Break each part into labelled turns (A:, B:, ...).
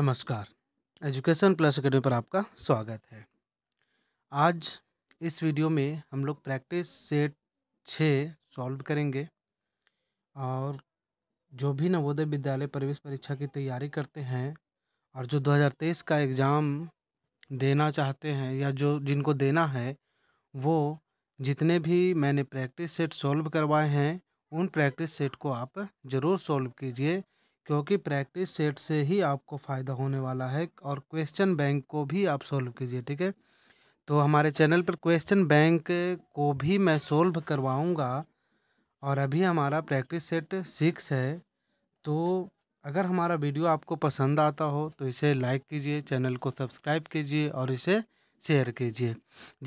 A: नमस्कार education plus academy पर आपका स्वागत है आज इस वीडियो में हम लोग प्रैक्टिस सेट छः सॉल्व करेंगे और जो भी नवोदय विद्यालय प्रवेश परीक्षा की तैयारी करते हैं और जो 2023 का एग्ज़ाम देना चाहते हैं या जो जिनको देना है वो जितने भी मैंने प्रैक्टिस सेट सॉल्व करवाए हैं उन प्रैक्टिस सेट को आप ज़रूर सॉल्व कीजिए क्योंकि प्रैक्टिस सेट से ही आपको फ़ायदा होने वाला है और क्वेश्चन बैंक को भी आप सोल्व कीजिए ठीक है तो हमारे चैनल पर क्वेश्चन बैंक को भी मैं सोल्व करवाऊँगा और अभी हमारा प्रैक्टिस सेट सिक्स है तो अगर हमारा वीडियो आपको पसंद आता हो तो इसे लाइक कीजिए चैनल को सब्सक्राइब कीजिए और इसे शेयर कीजिए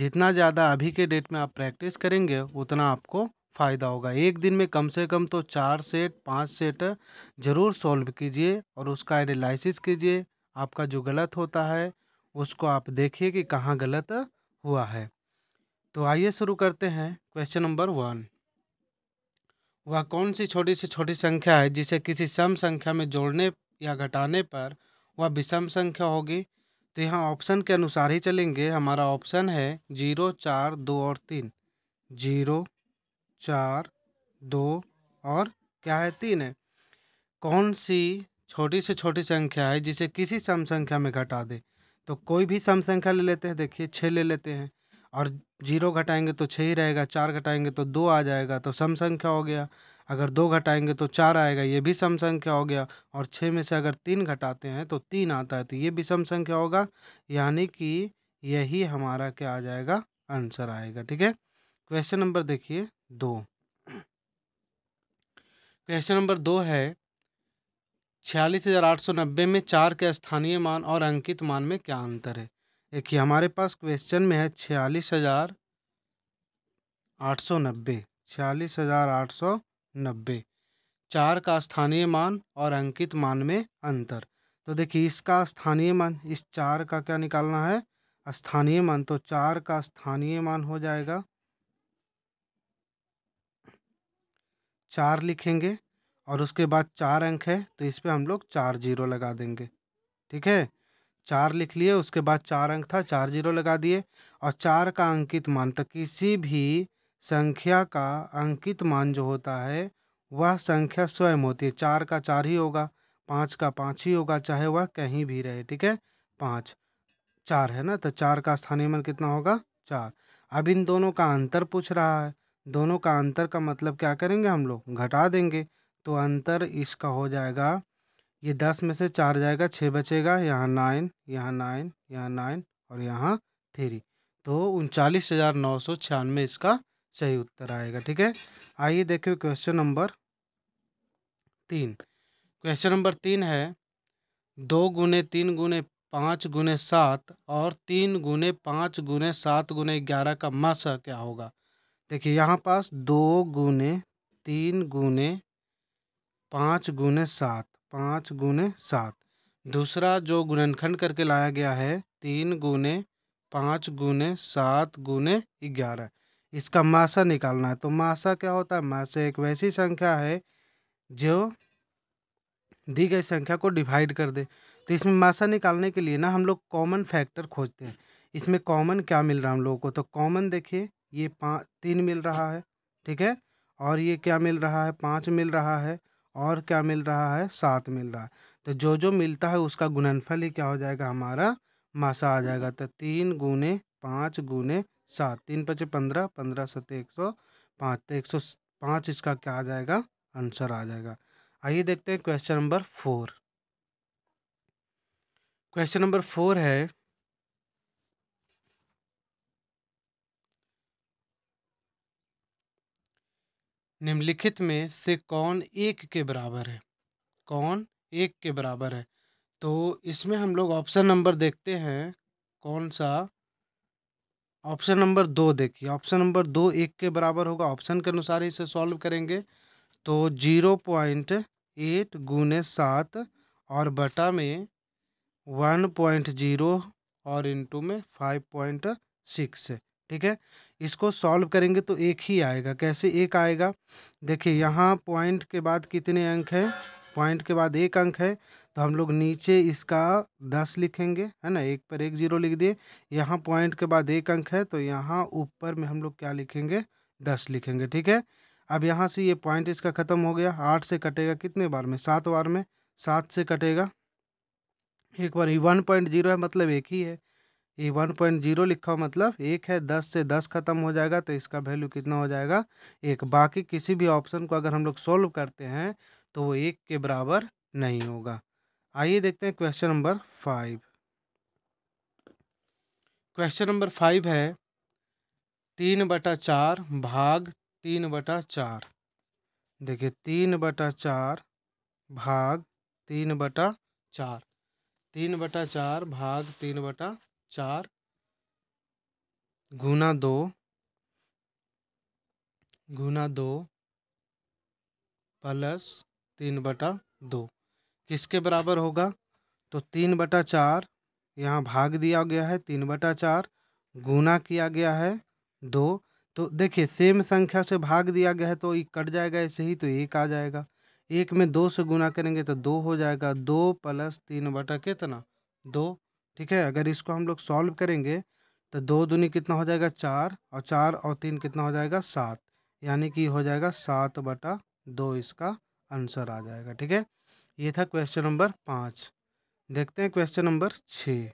A: जितना ज़्यादा अभी के डेट में आप प्रैक्टिस करेंगे उतना आपको फ़ायदा होगा एक दिन में कम से कम तो चार सेट पाँच सेट ज़रूर सॉल्व कीजिए और उसका एनालिसिस कीजिए आपका जो गलत होता है उसको आप देखिए कि कहाँ गलत हुआ है तो आइए शुरू करते हैं क्वेश्चन नंबर वन वह कौन सी छोटी से छोटी संख्या है जिसे किसी सम संख्या में जोड़ने या घटाने पर वह विषम संख्या होगी तो यहाँ ऑप्शन के अनुसार ही चलेंगे हमारा ऑप्शन है जीरो चार दो और तीन जीरो चार दो और क्या है तीन है कौन सी छोटी से छोटी संख्या है जिसे किसी सम संख्या में घटा दे तो कोई भी सम संख्या ले लेते हैं देखिए छः ले लेते हैं और जीरो घटाएंगे तो छः ही रहेगा चार घटाएंगे तो दो आ जाएगा तो सम संख्या हो गया अगर दो घटाएंगे तो चार आएगा ये भी सम संख्या हो गया और छः में से अगर तीन घटाते हैं तो तीन आता है तो ये भी सम संख्या होगा यानी कि यही हमारा क्या आ जाएगा आंसर आएगा ठीक है क्वेश्चन नंबर देखिए दो क्वेश्चन नंबर दो है छियालीस हज़ार आठ सौ नब्बे में चार के स्थानीय मान और अंकित मान में क्या अंतर है देखिए हमारे पास क्वेश्चन में है छियालीस हज़ार आठ सौ नब्बे छियालीस हज़ार आठ सौ नब्बे चार का स्थानीय मान और अंकित मान में अंतर तो देखिए इसका स्थानीय मान इस चार का क्या निकालना है स्थानीय मान तो चार का स्थानीय मान हो जाएगा चार लिखेंगे और उसके बाद चार अंक है तो इस पर हम लोग चार जीरो लगा देंगे ठीक है चार लिख लिए उसके बाद चार अंक था चार जीरो लगा दिए और चार का अंकित मान तो किसी भी संख्या का अंकित मान जो होता है वह संख्या स्वयं होती है चार का चार ही होगा पाँच का पाँच ही होगा चाहे वह कहीं भी रहे ठीक है पाँच चार है ना तो चार का स्थानीय मान कितना होगा चार अब इन दोनों का अंतर पूछ रहा है दोनों का अंतर का मतलब क्या करेंगे हम लोग घटा देंगे तो अंतर इसका हो जाएगा ये दस में से चार जाएगा छः बचेगा यहाँ नाइन यहाँ नाइन यहाँ नाइन और यहाँ थ्री तो उनचालीस हज़ार नौ सौ छियानवे इसका सही उत्तर आएगा ठीक है आइए देखिए क्वेश्चन नंबर तीन क्वेश्चन नंबर तीन है दो गुने तीन गुने पाँच गुने सात और तीन गुने पाँच गुने सात गुने ग्यारह का मास क्या होगा देखिए यहाँ पास दो गुने तीन गुने पाँच गुने सात पाँच गुने सात दूसरा जो गुणनखंड करके लाया गया है तीन गुने पाँच गुने सात गुने ग्यारह इसका मासा निकालना है तो मासा क्या होता है मासा एक वैसी संख्या है जो दी गई संख्या को डिवाइड कर दे तो इसमें मासा निकालने के लिए ना हम लोग कॉमन फैक्टर खोजते हैं इसमें कॉमन क्या मिल रहा है हम लोगों को तो कॉमन देखिए ये पाँच तीन मिल रहा है ठीक है और ये क्या मिल रहा है पाँच मिल रहा है और क्या मिल रहा है सात मिल रहा है तो जो जो मिलता है उसका गुणनफल ही क्या हो जाएगा हमारा मासा आ जाएगा तो तीन गुने पाँच गुने सात तीन पचे पंद्रह पंद्रह सत एक सौ पाँच तो एक सौ पाँच इसका क्या आ जाएगा आंसर आ जाएगा आइए देखते हैं question number four question number four है निम्नलिखित में से कौन एक के बराबर है कौन एक के बराबर है तो इसमें हम लोग ऑप्शन नंबर देखते हैं कौन सा ऑप्शन नंबर दो देखिए ऑप्शन नंबर दो एक के बराबर होगा ऑप्शन के अनुसार इसे सॉल्व करेंगे तो जीरो पॉइंट एट गुने सात और बटा में वन पॉइंट जीरो और इनटू में फाइव पॉइंट सिक्स ठीक है इसको सॉल्व करेंगे तो एक ही आएगा कैसे एक आएगा देखिए यहाँ पॉइंट के बाद कितने अंक है पॉइंट के बाद एक अंक है तो हम लोग नीचे इसका दस लिखेंगे है ना एक पर एक जीरो लिख दिए यहाँ पॉइंट के बाद एक अंक है तो यहाँ ऊपर में हम लोग क्या लिखेंगे दस लिखेंगे ठीक है अब यहाँ से ये पॉइंट इसका ख़त्म हो गया आठ से कटेगा कितने बार में सात बार में सात से कटेगा एक बार ही वन पॉइंट जीरो है मतलब एक ही है ये वन पॉइंट जीरो लिखा हो मतलब एक है दस से दस खत्म हो जाएगा तो इसका वैल्यू कितना हो जाएगा एक बाकी किसी भी ऑप्शन को अगर हम लोग सोल्व करते हैं तो वो एक के बराबर नहीं होगा आइए देखते हैं question number five question number five है तीन बटा चार भाग तीन बटा चार देखिए तीन बटा चार भाग तीन बटा चार तीन बटा चार भाग तीन बटा चार गुना दो गुना दो प्लस तीन बटा दो किसके बराबर होगा तो तीन बटा चार यहाँ भाग दिया गया है तीन बटा चार गुना किया गया है दो तो देखिए सेम संख्या से भाग दिया गया है तो एक कट जाएगा ऐसे ही तो एक आ जाएगा एक में दो से गुना करेंगे तो दो हो जाएगा दो प्लस तीन बटा कितना दो ठीक है अगर इसको हम लोग सॉल्व करेंगे तो दो दूनी कितना हो जाएगा चार और चार और तीन कितना हो जाएगा सात यानी कि हो जाएगा सात बटा दो इसका आंसर आ जाएगा ठीक है ये था क्वेश्चन नंबर पाँच देखते हैं क्वेश्चन नंबर छः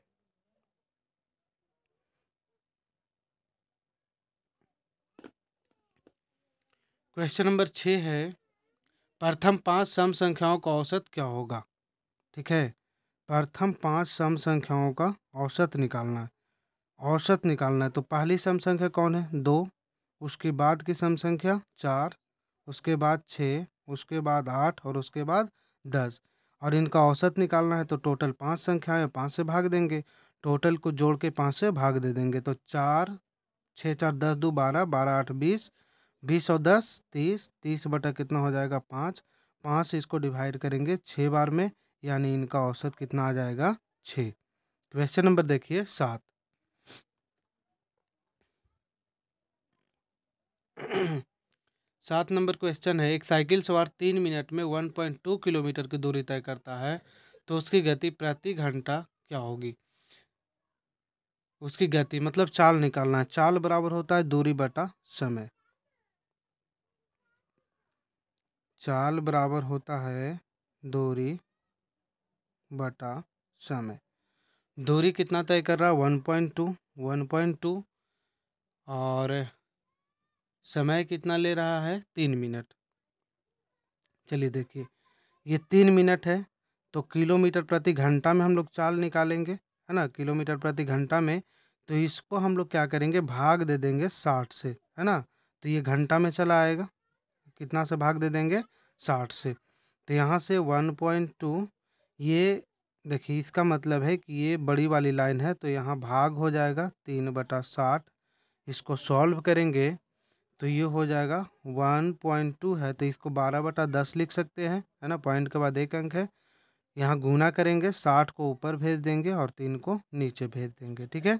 A: क्वेश्चन नंबर छः है प्रथम पांच सम संख्याओं का औसत क्या होगा ठीक है प्रथम पांच सम संख्याओं का औसत निकालना है औसत निकालना है तो पहली सम संख्या कौन है दो उसके बाद की सम संख्या चार उसके बाद छः उसके बाद आठ और उसके बाद दस और इनका औसत निकालना है तो टोटल पांच संख्याएं पाँच से भाग देंगे टोटल को जोड़ के पाँच से भाग दे देंगे तो चार छः चार दस दो बारह बारह आठ बीस बीस और दस तीस तीस बटा कितना हो जाएगा पाँच पाँच इसको डिवाइड करेंगे छः बार में यानी इनका औसत कितना आ जाएगा छः क्वेश्चन नंबर देखिए सात सात नंबर क्वेश्चन है एक साइकिल सवार तीन मिनट में वन पॉइंट टू किलोमीटर की दूरी तय करता है तो उसकी गति प्रति घंटा क्या होगी उसकी गति मतलब चाल निकालना है चाल बराबर होता है दूरी बटा समय चाल बराबर होता है दूरी बटा समय दूरी कितना तय कर रहा है one point two one point two और समय कितना ले रहा है तीन मिनट चलिए देखिए ये तीन मिनट है तो किलोमीटर प्रति घंटा में हम लोग चाल निकालेंगे है ना किलोमीटर प्रति घंटा में तो इसको हम लोग क्या करेंगे भाग दे देंगे साठ से है ना तो ये घंटा में चला आएगा कितना से भाग दे देंगे साठ से तो यहाँ से वन पॉइंट टू ये देखिए इसका मतलब है कि ये बड़ी वाली लाइन है तो यहाँ भाग हो जाएगा तीन बटा साठ इसको सॉल्व करेंगे तो ये हो जाएगा वन पॉइंट टू है तो इसको बारह बटा दस लिख सकते हैं है ना पॉइंट के बाद एक अंक है यहाँ गुना करेंगे साठ को ऊपर भेज देंगे और तीन को नीचे भेज देंगे ठीक है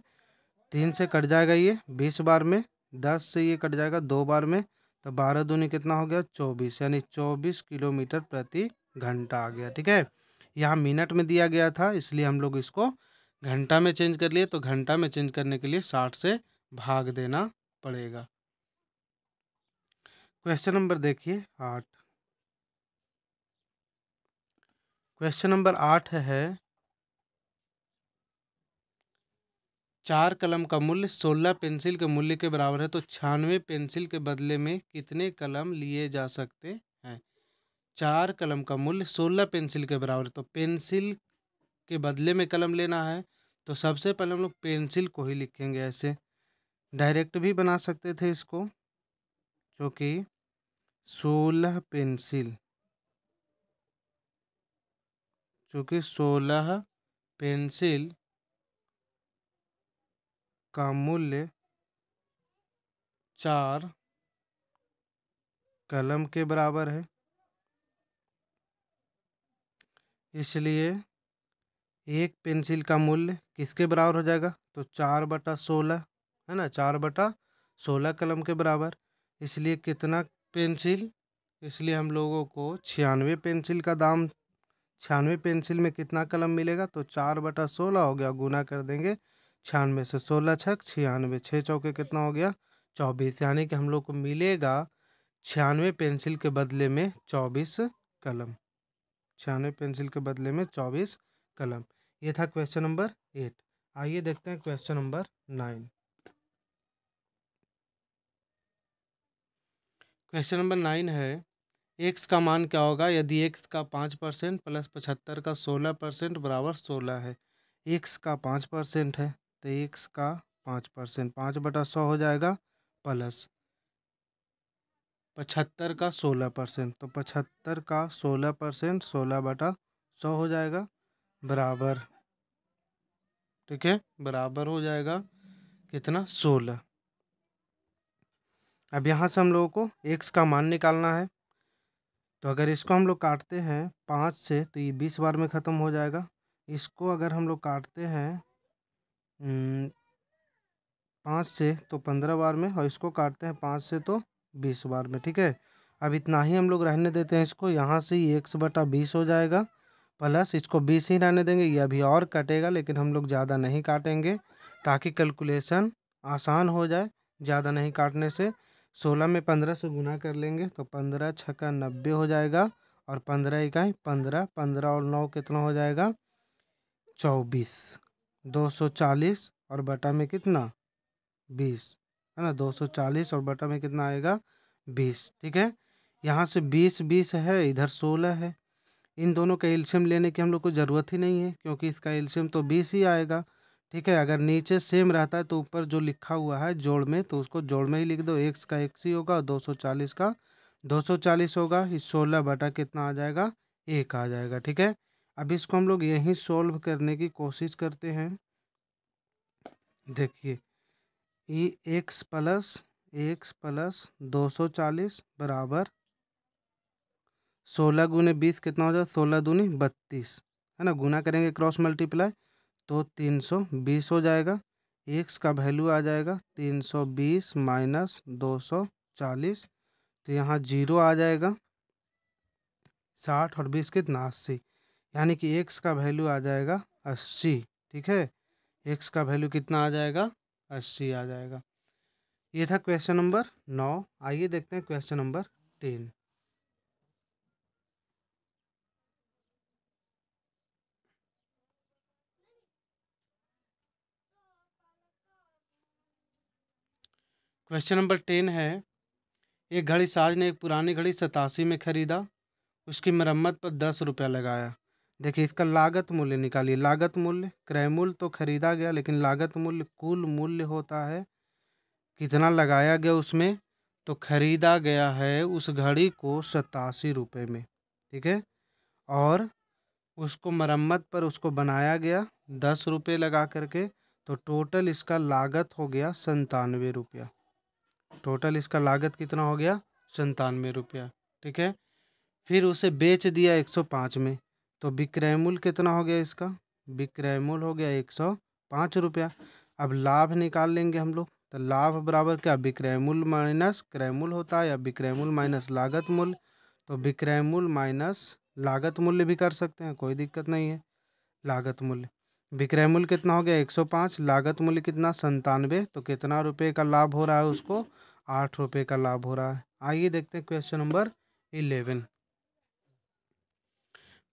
A: तीन से कट जाएगा ये बीस बार में दस से ये कट जाएगा दो बार में तो बारह दूनी कितना हो गया चौबीस यानी चौबीस किलोमीटर प्रति घंटा आ गया ठीक है यहाँ मिनट में दिया गया था इसलिए हम लोग इसको घंटा में चेंज कर लिए तो घंटा में चेंज करने के लिए साठ से भाग देना पड़ेगा क्वेश्चन नंबर देखिए आठ क्वेश्चन नंबर आठ है चार कलम का मूल्य सोलह पेंसिल के मूल्य के बराबर है तो छियानवे पेंसिल के बदले में कितने कलम लिए जा सकते हैं चार कलम का मूल्य सोलह पेंसिल के बराबर तो पेंसिल के बदले में कलम लेना है तो सबसे पहले हम लोग पेंसिल को ही लिखेंगे ऐसे डायरेक्ट भी बना सकते थे इसको जो कि सोलह पेंसिल जो कि सोलह पेंसिल का मूल्य चार कलम के बराबर है इसलिए एक पेंसिल का मूल्य किसके बराबर हो जाएगा तो चार बटा सोलह है ना चार बटा सोलह कलम के बराबर इसलिए कितना पेंसिल इसलिए हम लोगों को छियानवे पेंसिल का दाम छियानवे पेंसिल में कितना कलम मिलेगा तो चार बटा सोलह हो गया गुना कर देंगे छियानवे से सोलह छक छियानवे छः चौके कितना हो गया चौबीस यानी कि हम लोग को मिलेगा छियानवे पेंसिल के बदले में चौबीस कलम छियानवे पेंसिल के बदले में चौबीस कलम ये था क्वेश्चन नंबर एट आइए देखते हैं question number nine question number nine है एक्स का मान क्या होगा यदि एक्स का पाँच परसेंट प्लस पचहत्तर का सोलह परसेंट बराबर सोलह है एक्स का पाँच परसेंट है तो एक्स का पाँच परसेंट पाँच बटा सौ हो जाएगा प्लस पचहत्तर का सोलह परसेंट तो पचहत्तर का सोलह परसेंट सोलह बटा सौ हो जाएगा बराबर ठीक है बराबर हो जाएगा कितना सोलह अब यहाँ से हम लोगों को एक्स का मान निकालना है तो अगर इसको हम लोग काटते हैं पाँच से तो ये बीस बार में ख़त्म हो जाएगा इसको अगर हम लोग काटते हैं पाँच से तो पंद्रह बार में और इसको काटते हैं पाँच से तो बीस बार में ठीक है अब इतना ही हम लोग रहने देते हैं इसको यहाँ से ही एक्स बटा बीस हो जाएगा प्लस इसको बीस ही रहने देंगे ये अभी और कटेगा लेकिन हम लोग ज़्यादा नहीं काटेंगे ताकि कैलकुलेशन आसान हो जाए ज़्यादा नहीं काटने से सोलह में पंद्रह से गुना कर लेंगे तो पंद्रह छक्का नब्बे हो जाएगा और पंद्रह इकाई पंद्रह पंद्रह और नौ कितना हो जाएगा चौबीस दो सौ चालीस और बटा में कितना बीस है ना 240 और बटा में कितना आएगा 20 ठीक है यहाँ से 20 20 है इधर 16 है इन दोनों का एल्शियम लेने की हम लोग को ज़रूरत ही नहीं है क्योंकि इसका एल्शियम तो 20 ही आएगा ठीक है अगर नीचे सेम रहता है तो ऊपर जो लिखा हुआ है जोड़ में तो उसको जोड़ में ही लिख दो एक्स का एक ही होगा और दो का दो होगा इस सोलह बटा कितना आ जाएगा एक आ जाएगा ठीक है अब इसको हम लोग यहीं सोल्व करने की कोशिश करते हैं देखिए e x plus x plus दो सौ चालीस बराबर सोलह गुने बीस कितना हो जाए सोलह दूनी बत्तीस है ना गुना करेंगे क्रॉस मल्टीप्लाई तो तीन सौ बीस हो जाएगा एक्स का वैल्यू आ जाएगा तीन सौ बीस माइनस दो सौ चालीस तो यहाँ जीरो आ जाएगा साठ और बीस कितना अस्सी यानी कि एक्स का वैल्यू आ जाएगा अस्सी ठीक है एक्स का वैल्यू कितना आ जाएगा अस्सी आ जाएगा ये था क्वेश्चन नंबर नौ आइए देखते हैं question number ten question number ten है एक घड़ी साज ने एक पुरानी घड़ी सतासी में खरीदा उसकी मरम्मत पर दस रुपया लगाया देखिए इसका लागत मूल्य निकालिए लागत मूल्य क्रय मूल्य तो खरीदा गया लेकिन लागत मूल्य कुल मूल्य होता है कितना लगाया गया उसमें तो खरीदा गया है उस घड़ी को सतासी रुपये में ठीक है और उसको मरम्मत पर उसको बनाया गया दस रुपये लगा करके तो टोटल इसका लागत हो गया संतानवे रुपया टोटल इसका लागत कितना हो गया संतानवे रुपया ठीक है फिर उसे बेच दिया एक सौ पाँच में तो विक्रय मूल्य कितना हो गया इसका विक्रय मूल्य हो गया एक सौ पाँच रुपया अब लाभ निकाल लेंगे हम लोग तो लाभ बराबर क्या विक्रय मूल्य माइनस क्रय मूल्य होता है या विक्रय मूल्य माइनस लागत मूल्य तो विक्रय मूल्य माइनस लागत मूल्य भी कर सकते हैं कोई दिक्कत नहीं है लागत मूल्य विक्रय मूल्य कितना हो गया पाँच लागत मूल्य कितना संतानवे तो कितना रुपये का लाभ हो रहा है उसको आठ रुपये का लाभ हो रहा है आइए देखते हैं question number eleven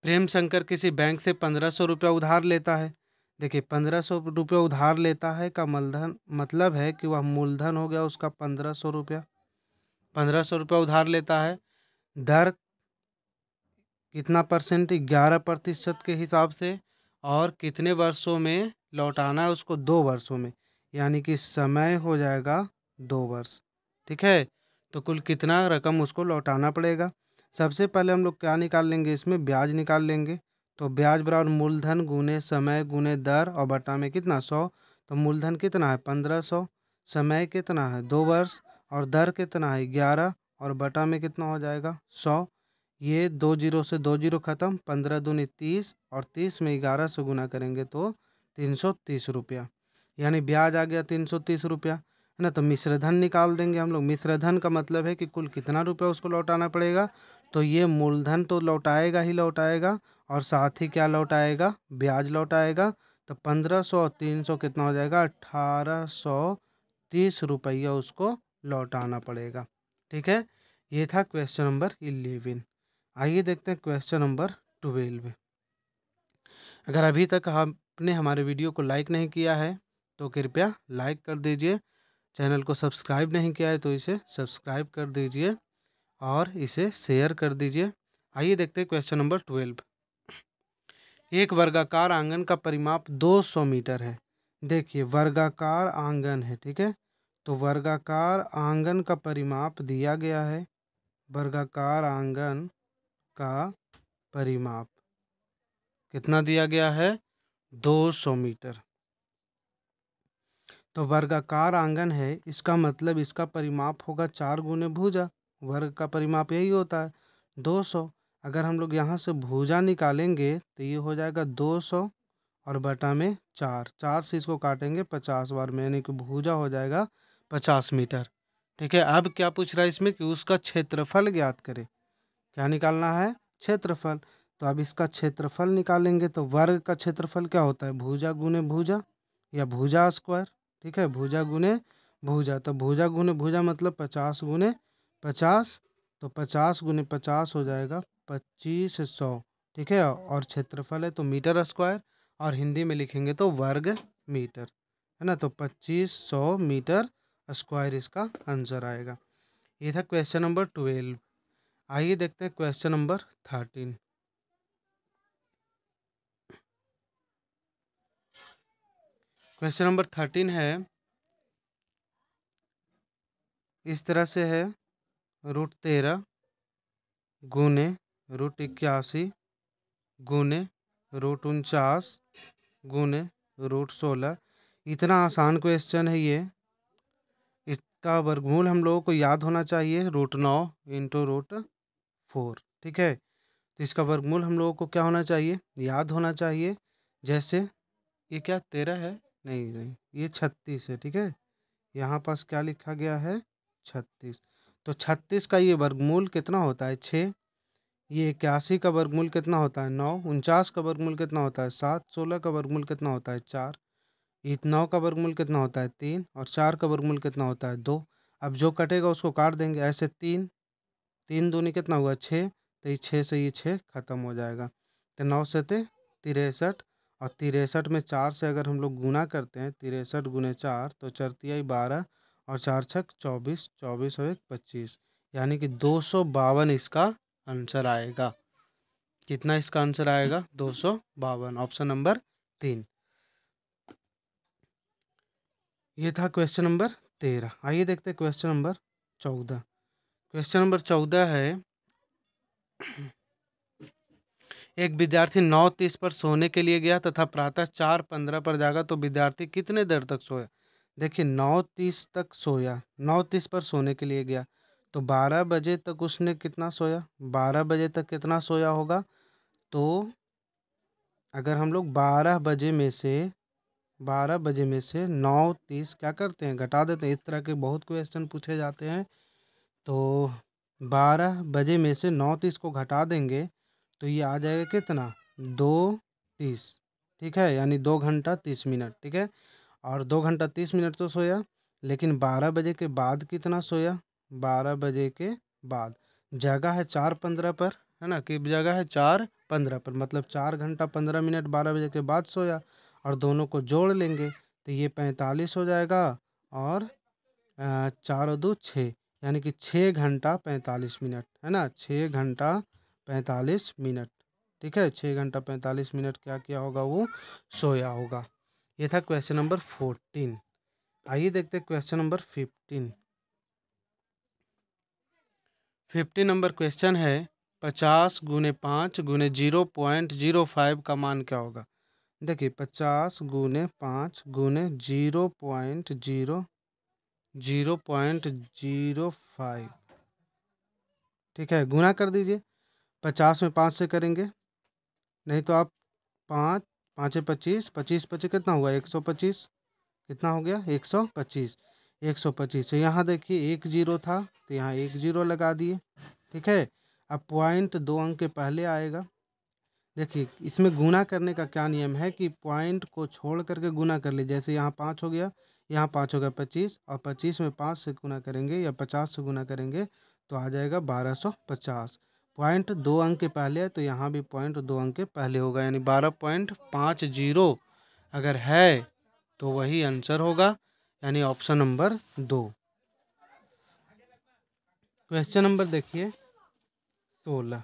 A: Prem Shankar किसी बैंक से पंद्रह सौ रुपया उधार लेता है देखिए पंद्रह सौ रुपया उधार लेता है का मूलधन मतलब है कि वह मूलधन हो गया उसका पंद्रह सौ रुपया पंद्रह सौ रुपया उधार लेता है दर कितना परसेंट ग्यारह प्रतिशत के हिसाब से और कितने वर्षों में लौटाना है उसको दो वर्षों में यानी कि समय हो जाएगा दो वर्ष ठीक है तो कुल कितना रकम उसको लौटाना पड़ेगा सबसे पहले हम लोग क्या निकाल लेंगे इसमें ब्याज निकाल लेंगे तो ब्याज बराबर मूलधन गुने समय गुने दर और बटा में कितना सौ तो मूलधन कितना है पंद्रह सौ समय कितना है दो वर्ष और दर कितना है ग्यारह और बटा में कितना हो जाएगा सौ ये दो जीरो से दो जीरो ख़त्म पंद्रह दूनी तीस और तीस में ग्यारह से गुना करेंगे तो तीन सौ तीस रुपया यानी ब्याज आ गया तीन सौ तीस रुपया है ना तो मिश्र धन निकाल देंगे हम लोग मिश्र धन का मतलब है कि कुल कितना रुपया उसको लौटाना पड़ेगा तो ये मूलधन तो लौटाएगा ही लौटाएगा और साथ ही क्या लौटाएगा ब्याज लौटाएगा तो पंद्रह सौ तीन सौ कितना हो जाएगा अट्ठारह सौ तीस रुपया उसको लौटाना पड़ेगा ठीक है ये था क्वेश्चन नंबर इलेवन आइए देखते हैं क्वेश्चन नंबर ट्वेल्व अगर अभी तक आपने हमारे वीडियो को लाइक नहीं किया है तो कृपया लाइक कर दीजिए चैनल को सब्सक्राइब नहीं किया है तो इसे सब्सक्राइब कर दीजिए और इसे शेयर कर दीजिए आइए देखते हैं क्वेश्चन नंबर ट्वेल्व एक वर्गाकार आंगन का परिमाप 200 मीटर है देखिए वर्गाकार आंगन है ठीक है तो वर्गाकार आंगन का परिमाप दिया गया है वर्गाकार आंगन का परिमाप कितना दिया गया है 200 मीटर तो वर्गाकार आंगन है इसका मतलब इसका परिमाप होगा चार गुने भुजा वर्ग का परिमाप यही होता है दो सौ अगर हम लोग यहाँ से भुजा निकालेंगे तो ये हो जाएगा दो सौ और बटा में चार चार से इसको काटेंगे पचास बार में यानी कि भुजा हो जाएगा पचास मीटर ठीक है अब क्या पूछ रहा है इसमें कि उसका क्षेत्रफल ज्ञात करें क्या निकालना है क्षेत्रफल तो अब इसका क्षेत्रफल निकालेंगे तो वर्ग का क्षेत्रफल क्या होता है भूजा गुने भूजा या भूजा स्क्वायर ठीक है भुजा गुने भुजा तो भुजा गुने भुजा मतलब पचास गुने पचास तो पचास गुने पचास हो जाएगा पच्चीस सौ ठीक है और क्षेत्रफल है तो मीटर स्क्वायर और हिंदी में लिखेंगे तो वर्ग मीटर है ना तो पच्चीस सौ मीटर स्क्वायर इसका आंसर आएगा ये था क्वेश्चन नंबर ट्वेल्व आइए देखते हैं question number thirteen question number thirteen है इस तरह से है रूट तेरह गुने रूट इक्यासी गुने रूट उनचास गुने रूट सोलह इतना आसान क्वेश्चन है ये इसका वर्गमूल हम लोगों को याद होना चाहिए रूट नौ इंटू रूट फोर ठीक है तो इसका वर्गमूल हम लोगों को क्या होना चाहिए याद होना चाहिए जैसे ये क्या तेरह है नहीं नहीं ये छत्तीस है ठीक है यहाँ पास क्या लिखा गया है छत्तीस तो छत्तीस का ये वर्गमूल कितना होता है छः ये इक्यासी का वर्गमूल कितना होता है नौ उनचास का वर्गमूल कितना होता है सात सोलह का वर्गमूल कितना होता है चार ये नौ का वर्गमूल कितना होता है तीन और चार का वर्गमूल कितना होता है दो अब जो कटेगा उसको काट देंगे ऐसे तीन तीन दूनी कितना हुआ छः तो ये छः से ये छः ख़त्म हो जाएगा तो नौ से तो तिरसठ और तिरसठ में चार से अगर हम लोग गुना करते हैं तिरसठ गुने चार तो चरतियाई बारह और चार छक चौबीस चौबीस और एक पच्चीस यानी कि दो सौ बावन इसका आंसर आएगा कितना इसका आंसर आएगा दो सौ बावन ऑप्शन नंबर तीन ये था क्वेश्चन नंबर तेरह आइए देखते हैं क्वेश्चन नंबर चौदह क्वेश्चन नंबर चौदह है एक विद्यार्थी नौ तीस पर सोने के लिए गया तथा प्रातः चार पंद्रह पर जागा तो विद्यार्थी कितने देर तक सोया देखिए नौ तीस तक सोया नौ तीस पर सोने के लिए गया तो बारह बजे तक उसने कितना सोया बारह बजे तक कितना सोया होगा तो अगर हम लोग बारह बजे में से बारह बजे में से नौ तीस क्या करते हैं घटा देते हैं इस तरह के बहुत क्वेश्चन पूछे जाते हैं तो बारह बजे में से नौ तीस को घटा देंगे तो ये आ जाएगा कितना दो तीस ठीक है यानी दो घंटा तीस मिनट ठीक है और दो घंटा तीस मिनट तो सोया लेकिन बारह बजे के बाद कितना सोया बारह बजे के बाद जगह है चार पंद्रह पर है ना कि जगह है चार पंद्रह पर मतलब चार घंटा पंद्रह मिनट बारह बजे के बाद सोया और दोनों को जोड़ लेंगे तो ये पैंतालीस हो जाएगा और चार दो छः यानी कि छः घंटा पैंतालीस मिनट है ना छः घंटा पैंतालीस मिनट ठीक है छः घंटा पैंतालीस मिनट क्या किया होगा वो सोया होगा ये था क्वेश्चन नंबर फोर्टीन आइए देखते हैं question number fifteen fifteen number question है पचास गुने पाँच गुने जीरो पॉइंट जीरो फाइव का मान क्या होगा देखिए पचास गुने पाँच गुने zero point zero zero point zero five ठीक है गुना कर दीजिए पचास में पाँच से करेंगे नहीं तो आप पाँच पाँच पच्चीस पच्चीस पच्चीस कितना हुआ एक सौ पच्चीस कितना हो गया एक सौ पच्चीस एक सौ पच्चीस तो यहाँ देखिए एक जीरो था तो यहाँ एक जीरो लगा दिए ठीक है अब पॉइंट दो अंक के पहले आएगा देखिए इसमें गुना करने का क्या नियम है कि पॉइंट को छोड़ करके गुना कर ले जैसे यहाँ पाँच हो गया यहाँ पाँच हो गया पच्चीस और पच्चीस में पाँच से गुना करेंगे या पचास से गुना करेंगे तो आ जाएगा बारह सौ पचास पॉइंट दो अंक के पहले है तो यहाँ भी पॉइंट दो अंक के पहले होगा यानी बारह पॉइंट पाँच जीरो अगर है तो वही आंसर होगा यानी ऑप्शन नंबर दो क्वेश्चन नंबर देखिए सोलह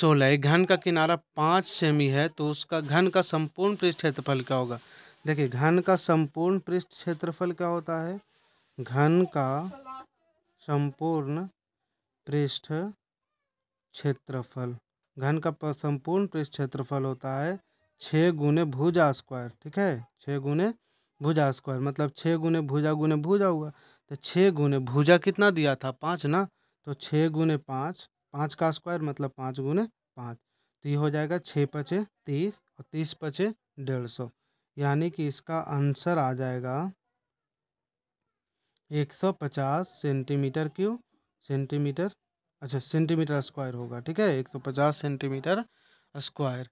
A: सोलह एक घन का किनारा पाँच सेमी है तो उसका घन का संपूर्ण पृष्ठ क्षेत्रफल क्या होगा देखिए घन का संपूर्ण पृष्ठ क्षेत्रफल क्या होता है घन का संपूर्ण पृष्ठ क्षेत्रफल घन का संपूर्ण पृष्ठ क्षेत्रफल होता है छः गुने भुजा स्क्वायर ठीक है छः गुने भुजा स्क्वायर मतलब छः गुने भुजा गुने भुजा हुआ तो छः गुने भुजा कितना दिया था पाँच ना तो छः गुने पाँच पाँच का स्क्वायर मतलब पाँच गुने पाँच तो ये हो जाएगा छः पचे तीस और तीस पचे डेढ़ सौ यानी कि इसका आंसर आ जाएगा एक सौ पचास सेंटीमीटर क्यू सेंटीमीटर अच्छा सेंटीमीटर स्क्वायर होगा ठीक है एक सौ पचास सेंटीमीटर स्क्वायर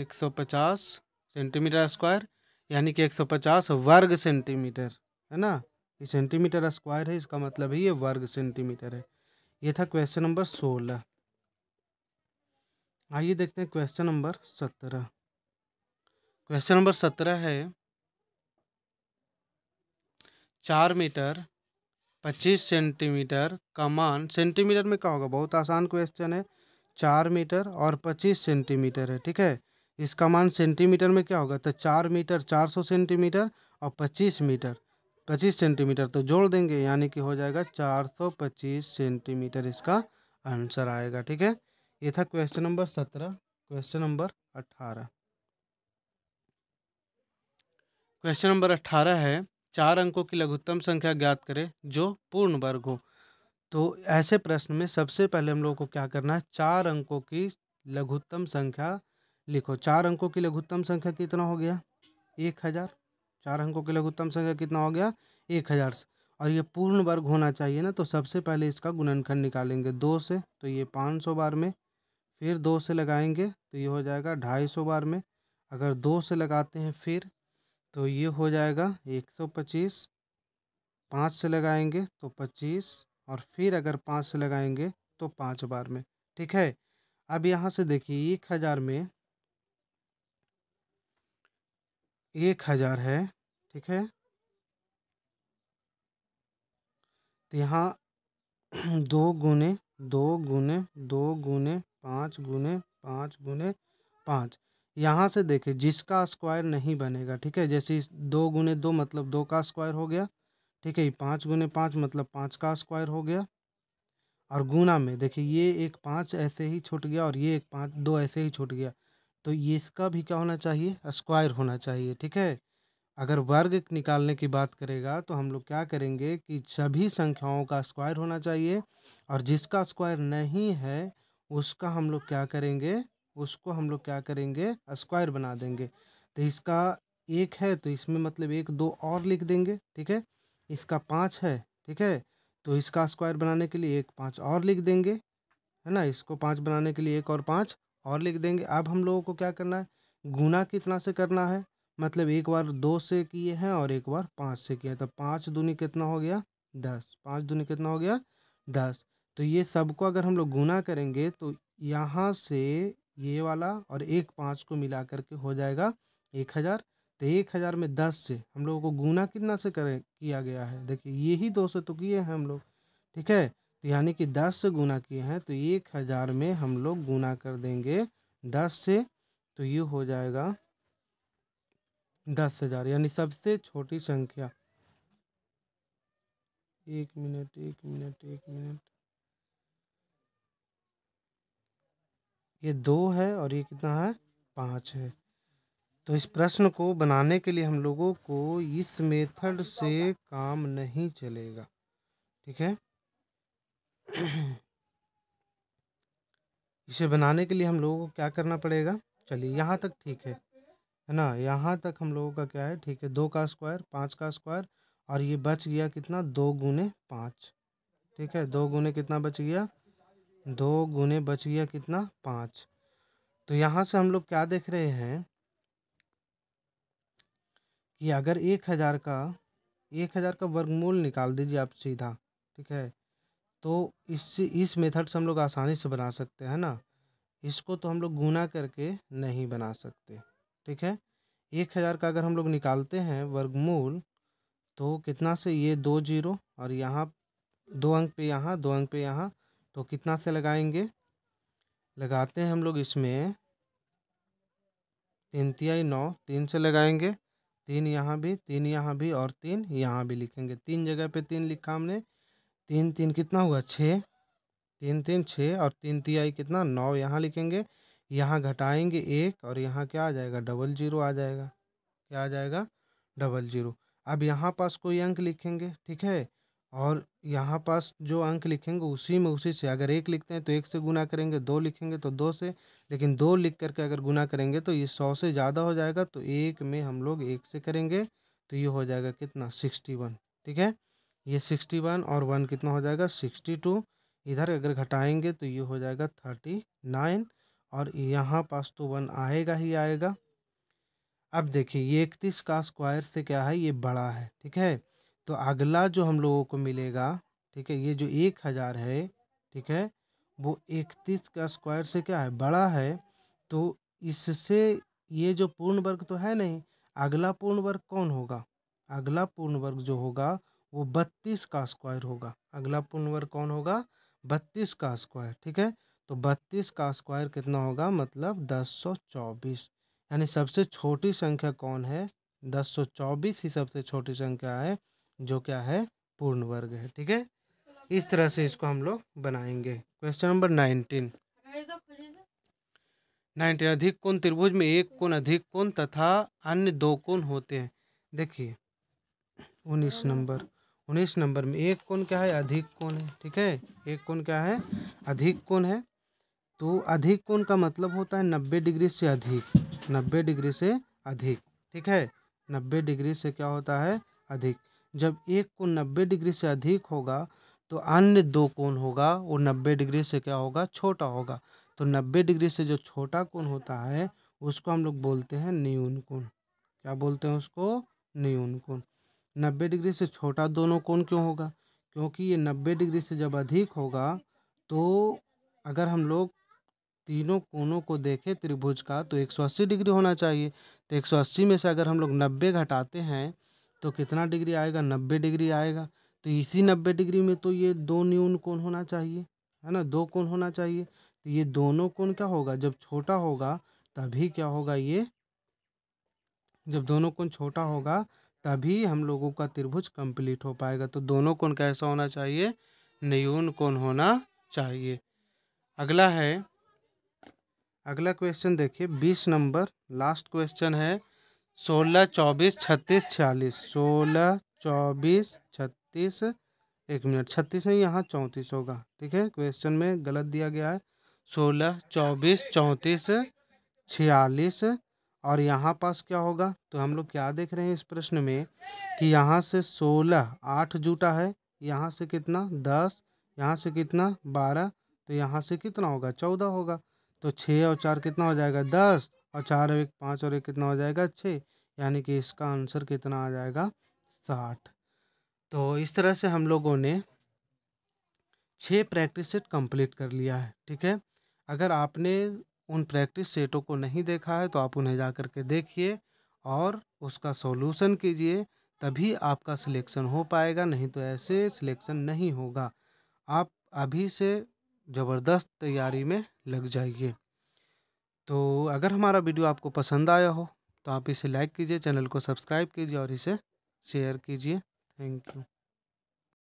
A: एक सौ पचास सेंटीमीटर स्क्वायर यानी कि एक सौ पचास वर्ग सेंटीमीटर है ना ये सेंटीमीटर स्क्वायर है इसका मतलब ही ये वर्ग सेंटीमीटर है ये था क्वेश्चन नंबर सोलह आइए देखते हैं क्वेश्चन नंबर सत्रह क्वेश्चन नंबर सत्रह है चार मीटर पच्चीस सेंटीमीटर कमान सेंटीमीटर में क्या होगा बहुत आसान क्वेश्चन है चार मीटर और पच्चीस सेंटीमीटर है ठीक है इसका मान सेंटीमीटर में क्या होगा तो चार मीटर चार सौ सेंटीमीटर और पच्चीस मीटर पच्चीस सेंटीमीटर तो जोड़ देंगे यानी कि हो जाएगा चार सौ पच्चीस सेंटीमीटर इसका आंसर आएगा ठीक है ये था क्वेश्चन नंबर सत्रह क्वेश्चन नंबर अट्ठारह क्वेश्चन नंबर अट्ठारह है चार अंकों की लघुत्तम संख्या ज्ञात करें जो पूर्ण वर्ग हो तो ऐसे प्रश्न में सबसे पहले हम लोगों को क्या करना है चार अंकों की लघुत्तम संख्या लिखो चार अंकों की लघुत्तम संख्या कितना हो गया एक हज़ार चार अंकों की लघुत्तम संख्या कितना हो गया एक हज़ार और ये पूर्ण वर्ग होना चाहिए ना तो सबसे पहले इसका गुणनखंड निकालेंगे दो से तो ये पाँच सौ बार में फिर दो से लगाएंगे तो ये हो जाएगा ढाई सौ बार में अगर दो से लगाते हैं फिर तो ये हो जाएगा एक सौ पच्चीस पाँच से लगाएंगे तो पच्चीस और फिर अगर पाँच से लगाएंगे तो पाँच बार में ठीक है अब यहाँ से देखिए एक हज़ार में एक हज़ार है ठीक है तो यहाँ दो गुने दो गुने दो गुने पाँच गुने पाँच गुने पाँच यहाँ से देखें जिसका स्क्वायर नहीं बनेगा ठीक है जैसे दो गुने दो मतलब दो का स्क्वायर हो गया ठीक है पाँच गुने पाँच मतलब पाँच का स्क्वायर हो गया और गुना में देखिए ये एक पाँच ऐसे ही छूट गया और ये एक पाँच दो ऐसे ही छूट गया तो ये इसका भी क्या होना चाहिए स्क्वायर होना चाहिए ठीक है अगर वर्ग निकालने की बात करेगा तो हम लोग क्या करेंगे कि सभी संख्याओं का स्क्वायर होना चाहिए और जिसका स्क्वायर नहीं है उसका हम लोग क्या करेंगे उसको हम लोग क्या करेंगे स्क्वायर बना देंगे तो इसका एक है तो इसमें मतलब एक दो और लिख देंगे ठीक है इसका पाँच है ठीक है तो इसका स्क्वायर बनाने के लिए एक पाँच और लिख देंगे है ना इसको पाँच बनाने के लिए एक और पाँच और लिख देंगे अब हम लोगों को क्या करना है गुना कितना से करना है मतलब एक बार दो से किए हैं और एक बार पाँच से किए हैं तो पाँच दूनी कितना हो गया दस पाँच दूनी कितना हो गया दस तो ये सबको अगर हम लोग गुना करेंगे तो यहाँ से ये वाला और एक पाँच को मिला करके हो जाएगा एक हज़ार तो एक हज़ार में दस से हम लोगों को गुना कितना से करें किया गया है देखिए ये ही दो से तो किए हैं हम लोग ठीक है तो यानी कि दस से गुना किए हैं तो एक हज़ार में हम लोग गुना कर देंगे दस से तो ये हो जाएगा दस हज़ार यानी सबसे छोटी संख्या एक मिनट एक मिनट एक मिनट ये दो है और ये कितना है पाँच है तो इस प्रश्न को बनाने के लिए हम लोगों को इस मेथड से काम नहीं चलेगा ठीक है इसे बनाने के लिए हम लोगों को क्या करना पड़ेगा चलिए यहाँ तक ठीक है है ना यहाँ तक हम लोगों का क्या है ठीक है दो का स्क्वायर पाँच का स्क्वायर और ये बच गया कितना दो गुने पाँच ठीक है दो गुने कितना बच गया दो गुने बच गया कितना पाँच तो यहाँ से हम लोग क्या देख रहे हैं कि अगर एक हज़ार का एक हज़ार का वर्गमूल निकाल दीजिए आप सीधा ठीक है तो इससे इस मेथड से हम लोग आसानी से बना सकते हैं ना इसको तो हम लोग गुना करके नहीं बना सकते ठीक है एक हज़ार का अगर हम लोग निकालते हैं वर्गमूल तो कितना से ये दो जीरो और यहाँ दो अंक पे यहाँ दो अंक पे यहाँ तो कितना से लगाएंगे लगाते हैं हम लोग इसमें तीन तिहाई नौ तीन से लगाएंगे तीन यहाँ भी तीन यहाँ भी और तीन यहाँ भी लिखेंगे तीन जगह पे तीन लिखा हमने तीन तीन कितना हुआ छः तीन तीन छः और तीन तिहाई कितना नौ यहाँ लिखेंगे यहाँ घटाएंगे एक और यहाँ क्या आ जाएगा डबल जीरो आ जाएगा क्या आ जाएगा डबल जीरो अब यहाँ पास कोई अंक लिखेंगे ठीक है और यहाँ पास जो अंक लिखेंगे उसी में उसी से अगर एक लिखते हैं तो एक से गुना करेंगे दो लिखेंगे तो दो से लेकिन दो लिख करके अगर गुना करेंगे तो ये सौ से ज़्यादा हो जाएगा तो एक में हम लोग एक से करेंगे तो ये हो जाएगा कितना सिक्सटी वन ठीक है ये सिक्सटी वन और वन कितना हो जाएगा सिक्सटी टू इधर अगर घटाएंगे तो ये हो जाएगा थर्टी नाइन और यहाँ पास तो वन आएगा ही आएगा अब देखिए ये इकतीस का स्क्वायर से क्या है ये बड़ा है ठीक है तो अगला जो हम लोगों को मिलेगा ठीक है ये जो एक हज़ार है ठीक है वो इकतीस का स्क्वायर से क्या है बड़ा है तो इससे ये जो पूर्ण वर्ग तो है नहीं अगला पूर्ण वर्ग कौन होगा अगला पूर्ण वर्ग जो होगा वो बत्तीस का स्क्वायर होगा अगला पूर्ण वर्ग कौन होगा बत्तीस का स्क्वायर ठीक है तो बत्तीस का स्क्वायर कितना होगा मतलब दस सौ चौबीस यानी सबसे छोटी संख्या कौन है दस सौ चौबीस ही सबसे छोटी संख्या है जो क्या है पूर्ण वर्ग है ठीक है इस तरह से इसको हम लोग बनाएंगे क्वेश्चन नंबर नाइनटीन नाइनटीन अधिक कोण त्रिभुज में एक कोण अधिक कोण तथा अन्य दो कोण होते हैं देखिए उन्नीस नंबर उन्नीस नंबर में एक कोण क्या है अधिक कोण है ठीक है एक कोण क्या है अधिक कोण है तो अधिक कोण का मतलब होता है नब्बे डिग्री से अधिक नब्बे डिग्री से अधिक ठीक है नब्बे डिग्री से क्या होता है अधिक जब एक को नब्बे डिग्री से अधिक होगा तो अन्य दो कोण होगा वो नब्बे डिग्री से क्या होगा छोटा होगा तो नब्बे डिग्री से जो छोटा कोण होता है उसको हम लोग बोलते हैं न्यून कोण क्या बोलते हैं उसको न्यून कोण नब्बे डिग्री से छोटा दोनों कोण क्यों होगा क्योंकि ये नब्बे डिग्री से जब अधिक होगा तो अगर हम लोग तीनों कोणों को देखें त्रिभुज का तो 180 डिग्री होना चाहिए तो 180 में से अगर हम लोग 90 घटाते हैं तो कितना डिग्री आएगा नब्बे डिग्री आएगा तो इसी नब्बे डिग्री में तो ये दो न्यून कौन होना चाहिए है ना दो कौन होना चाहिए तो ये दोनों कौन क्या होगा जब छोटा होगा तभी क्या होगा ये जब दोनों कौन छोटा होगा तभी हम लोगों का त्रिभुज कंप्लीट हो पाएगा तो दोनों कौन कैसा होना चाहिए न्यून कौन होना चाहिए अगला है अगला क्वेश्चन देखिए बीस नंबर लास्ट क्वेश्चन है सोलह चौबीस छत्तीस छियालीस सोलह चौबीस छत्तीस एक मिनट छत्तीस नहीं यहाँ चौंतीस होगा ठीक है क्वेश्चन में गलत दिया गया है सोलह चौबीस चौंतीस छियालीस और यहाँ पास क्या होगा तो हम लोग क्या देख रहे हैं इस प्रश्न में कि यहाँ से सोलह आठ जूटा है यहाँ से कितना दस यहाँ से कितना बारह तो यहाँ से कितना होगा चौदह होगा तो छः और चार कितना हो जाएगा दस और चार और एक पाँच और एक कितना हो जाएगा छः यानी कि इसका आंसर कितना आ जाएगा साठ तो इस तरह से हम लोगों ने छः प्रैक्टिस सेट कंप्लीट कर लिया है ठीक है अगर आपने उन प्रैक्टिस सेटों को नहीं देखा है तो आप उन्हें जा कर के देखिए और उसका सॉल्यूशन कीजिए तभी आपका सिलेक्शन हो पाएगा नहीं तो ऐसे सिलेक्शन नहीं होगा आप अभी से ज़बरदस्त तैयारी में लग जाइए तो अगर हमारा वीडियो आपको पसंद आया हो तो आप इसे लाइक कीजिए चैनल को सब्सक्राइब कीजिए और इसे शेयर कीजिए थैंक यू